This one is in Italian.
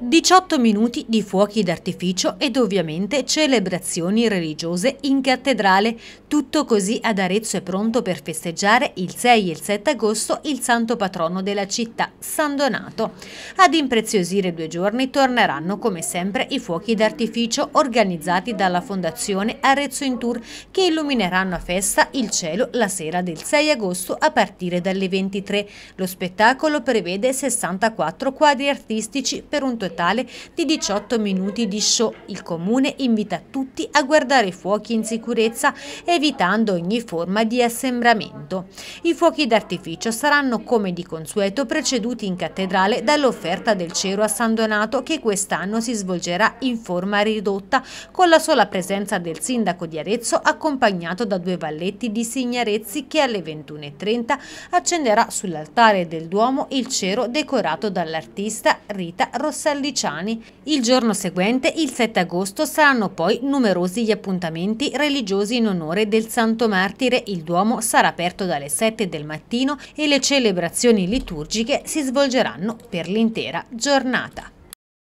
18 minuti di fuochi d'artificio ed ovviamente celebrazioni religiose in cattedrale. Tutto così ad Arezzo è pronto per festeggiare il 6 e il 7 agosto il santo patrono della città, San Donato. Ad impreziosire due giorni torneranno come sempre i fuochi d'artificio organizzati dalla Fondazione Arezzo in Tour che illumineranno a festa il cielo la sera del 6 agosto a partire dalle 23. Lo spettacolo prevede 64 quadri artistici per un totale totale di 18 minuti di show. Il comune invita tutti a guardare i fuochi in sicurezza evitando ogni forma di assembramento. I fuochi d'artificio saranno come di consueto preceduti in cattedrale dall'offerta del cero a San Donato che quest'anno si svolgerà in forma ridotta con la sola presenza del sindaco di Arezzo accompagnato da due valletti di Signarezzi che alle 21.30 accenderà sull'altare del Duomo il cero decorato dall'artista Rita Rossella Valdiciani. Il giorno seguente, il 7 agosto, saranno poi numerosi gli appuntamenti religiosi in onore del Santo Martire. Il Duomo sarà aperto dalle 7 del mattino e le celebrazioni liturgiche si svolgeranno per l'intera giornata.